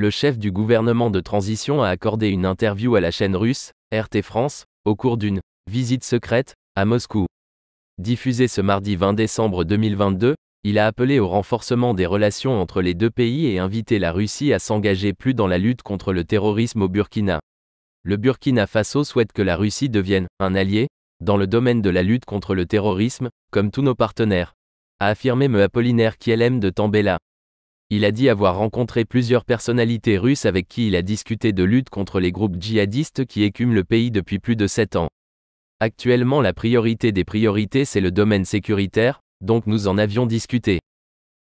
le chef du gouvernement de transition a accordé une interview à la chaîne russe, RT France, au cours d'une visite secrète à Moscou. Diffusé ce mardi 20 décembre 2022, il a appelé au renforcement des relations entre les deux pays et invité la Russie à s'engager plus dans la lutte contre le terrorisme au Burkina. Le Burkina Faso souhaite que la Russie devienne un allié dans le domaine de la lutte contre le terrorisme, comme tous nos partenaires, a affirmé M. Apollinaire Kielem de Tambela. Il a dit avoir rencontré plusieurs personnalités russes avec qui il a discuté de lutte contre les groupes djihadistes qui écument le pays depuis plus de sept ans. Actuellement la priorité des priorités c'est le domaine sécuritaire, donc nous en avions discuté.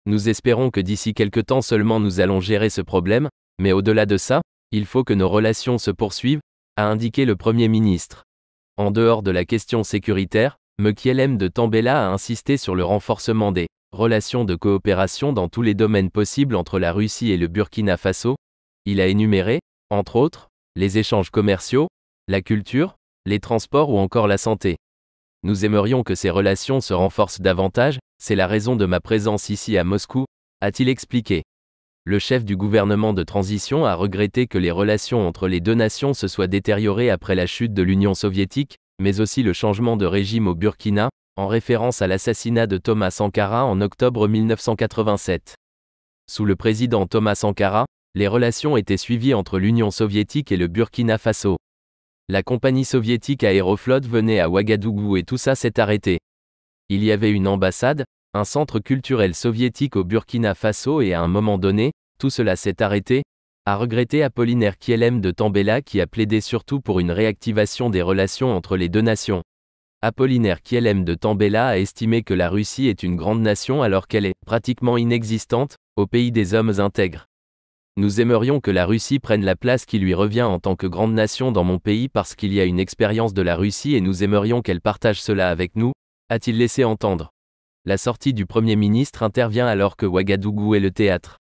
Nous espérons que d'ici quelque temps seulement nous allons gérer ce problème, mais au-delà de ça, il faut que nos relations se poursuivent, a indiqué le Premier ministre. En dehors de la question sécuritaire, Mekielem de Tambella a insisté sur le renforcement des relations de coopération dans tous les domaines possibles entre la Russie et le Burkina Faso, il a énuméré, entre autres, les échanges commerciaux, la culture, les transports ou encore la santé. Nous aimerions que ces relations se renforcent davantage, c'est la raison de ma présence ici à Moscou, a-t-il expliqué. Le chef du gouvernement de transition a regretté que les relations entre les deux nations se soient détériorées après la chute de l'Union soviétique, mais aussi le changement de régime au Burkina, en référence à l'assassinat de Thomas Sankara en octobre 1987. Sous le président Thomas Sankara, les relations étaient suivies entre l'Union soviétique et le Burkina Faso. La compagnie soviétique aéroflotte venait à Ouagadougou et tout ça s'est arrêté. Il y avait une ambassade, un centre culturel soviétique au Burkina Faso et à un moment donné, tout cela s'est arrêté, a regretté Apollinaire Kielem de Tambella qui a plaidé surtout pour une réactivation des relations entre les deux nations. Apollinaire Kielem de Tambella a estimé que la Russie est une grande nation alors qu'elle est pratiquement inexistante, au pays des hommes intègres. Nous aimerions que la Russie prenne la place qui lui revient en tant que grande nation dans mon pays parce qu'il y a une expérience de la Russie et nous aimerions qu'elle partage cela avec nous, a-t-il laissé entendre. La sortie du Premier ministre intervient alors que Ouagadougou est le théâtre